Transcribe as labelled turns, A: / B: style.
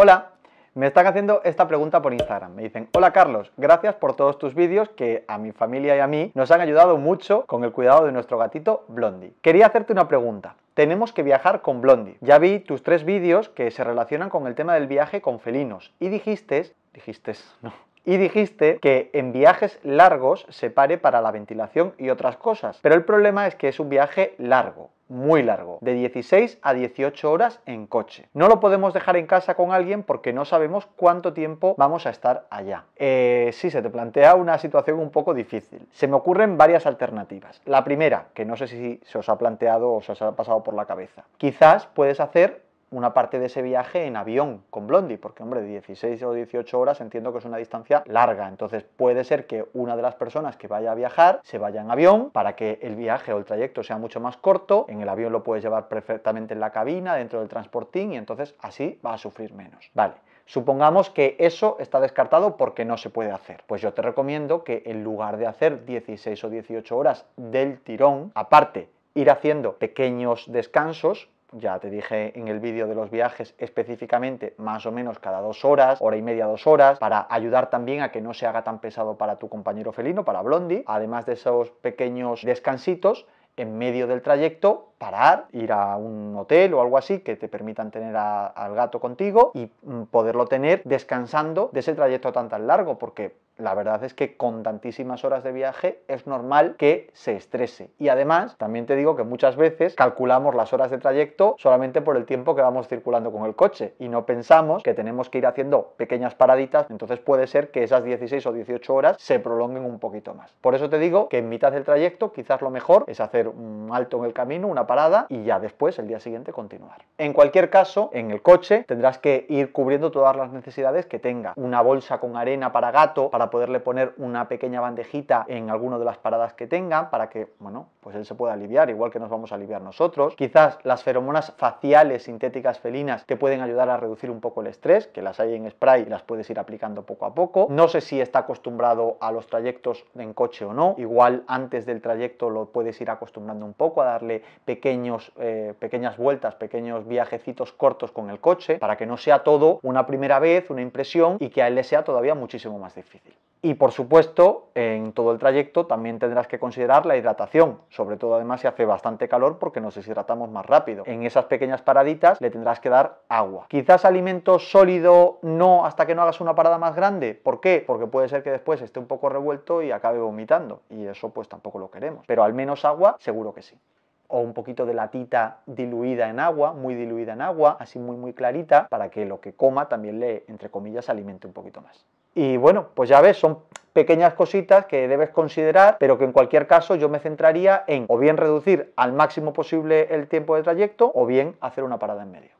A: Hola, me están haciendo esta pregunta por Instagram. Me dicen, hola Carlos, gracias por todos tus vídeos que a mi familia y a mí nos han ayudado mucho con el cuidado de nuestro gatito Blondie. Quería hacerte una pregunta. Tenemos que viajar con Blondie. Ya vi tus tres vídeos que se relacionan con el tema del viaje con felinos y dijiste, dijiste, no, y dijiste que en viajes largos se pare para la ventilación y otras cosas. Pero el problema es que es un viaje largo muy largo, de 16 a 18 horas en coche. No lo podemos dejar en casa con alguien porque no sabemos cuánto tiempo vamos a estar allá. Eh, sí, se te plantea una situación un poco difícil. Se me ocurren varias alternativas. La primera, que no sé si se os ha planteado o se os ha pasado por la cabeza. Quizás puedes hacer una parte de ese viaje en avión con Blondie, porque hombre, 16 o 18 horas entiendo que es una distancia larga, entonces puede ser que una de las personas que vaya a viajar se vaya en avión para que el viaje o el trayecto sea mucho más corto, en el avión lo puedes llevar perfectamente en la cabina, dentro del transportín y entonces así va a sufrir menos. Vale. Supongamos que eso está descartado porque no se puede hacer. Pues yo te recomiendo que en lugar de hacer 16 o 18 horas del tirón, aparte ir haciendo pequeños descansos ya te dije en el vídeo de los viajes específicamente, más o menos cada dos horas, hora y media, dos horas, para ayudar también a que no se haga tan pesado para tu compañero felino, para Blondie, además de esos pequeños descansitos en medio del trayecto parar, ir a un hotel o algo así que te permitan tener al gato contigo y mm, poderlo tener descansando de ese trayecto tan tan largo, porque la verdad es que con tantísimas horas de viaje es normal que se estrese. Y además, también te digo que muchas veces calculamos las horas de trayecto solamente por el tiempo que vamos circulando con el coche y no pensamos que tenemos que ir haciendo pequeñas paraditas, entonces puede ser que esas 16 o 18 horas se prolonguen un poquito más. Por eso te digo que en mitad del trayecto quizás lo mejor es hacer un alto en el camino, una parada y ya después, el día siguiente, continuar. En cualquier caso, en el coche tendrás que ir cubriendo todas las necesidades que tenga. Una bolsa con arena para gato, para poderle poner una pequeña bandejita en alguna de las paradas que tenga, para que, bueno, pues él se pueda aliviar, igual que nos vamos a aliviar nosotros. Quizás las feromonas faciales sintéticas felinas te pueden ayudar a reducir un poco el estrés, que las hay en spray y las puedes ir aplicando poco a poco. No sé si está acostumbrado a los trayectos en coche o no, igual antes del trayecto lo puedes ir acostumbrando un poco a darle pequeñas eh, pequeñas vueltas, pequeños viajecitos cortos con el coche, para que no sea todo una primera vez, una impresión y que a él le sea todavía muchísimo más difícil. Y por supuesto, en todo el trayecto también tendrás que considerar la hidratación, sobre todo además si hace bastante calor porque nos deshidratamos más rápido. En esas pequeñas paraditas le tendrás que dar agua. Quizás alimento sólido no hasta que no hagas una parada más grande. ¿Por qué? Porque puede ser que después esté un poco revuelto y acabe vomitando y eso pues tampoco lo queremos. Pero al menos agua seguro que sí o un poquito de latita diluida en agua, muy diluida en agua, así muy muy clarita, para que lo que coma también le, entre comillas, alimente un poquito más. Y bueno, pues ya ves, son pequeñas cositas que debes considerar, pero que en cualquier caso yo me centraría en o bien reducir al máximo posible el tiempo de trayecto o bien hacer una parada en medio.